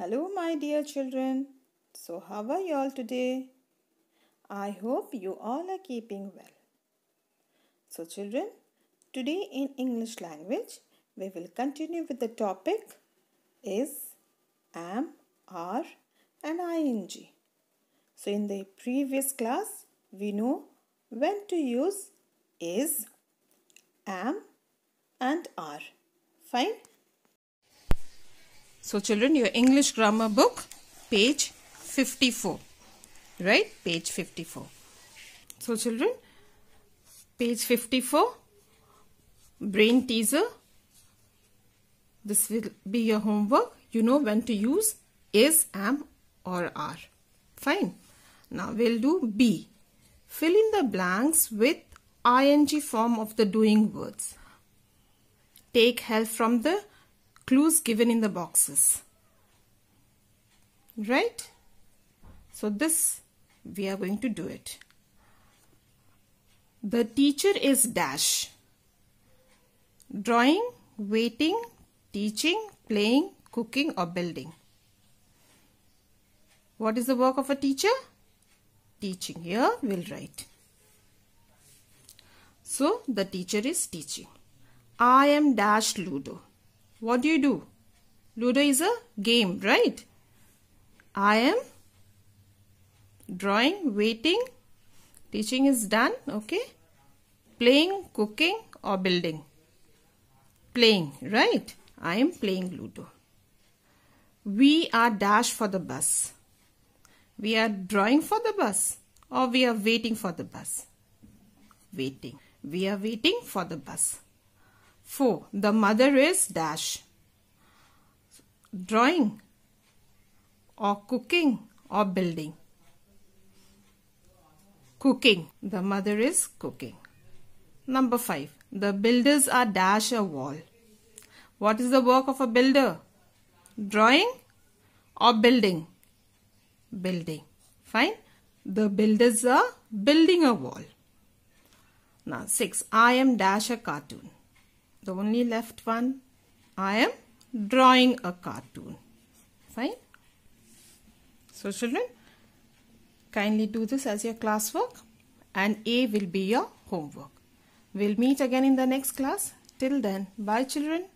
Hello, my dear children. So, how are you all today? I hope you all are keeping well. So, children, today in English language, we will continue with the topic is, am, are, and ing. So, in the previous class, we know when to use is, am, and are. Fine. So children, your English grammar book, page 54. Right? Page 54. So children, page 54, brain teaser. This will be your homework. You know when to use is, am or are. Fine. Now we'll do B. Fill in the blanks with ing form of the doing words. Take help from the clues given in the boxes right so this we are going to do it the teacher is dash drawing waiting teaching playing cooking or building what is the work of a teacher teaching here we'll write so the teacher is teaching i am dash ludo what do you do? Ludo is a game, right? I am drawing, waiting, teaching is done, okay? Playing, cooking or building? Playing, right? I am playing Ludo. We are dash for the bus. We are drawing for the bus or we are waiting for the bus. Waiting. We are waiting for the bus. 4. The mother is dash. Drawing or cooking or building. Cooking. The mother is cooking. Number 5. The builders are dash a wall. What is the work of a builder? Drawing or building? Building. Fine. The builders are building a wall. Now 6. I am dash a cartoon the only left one I am drawing a cartoon fine so children kindly do this as your classwork and A will be your homework we'll meet again in the next class till then bye children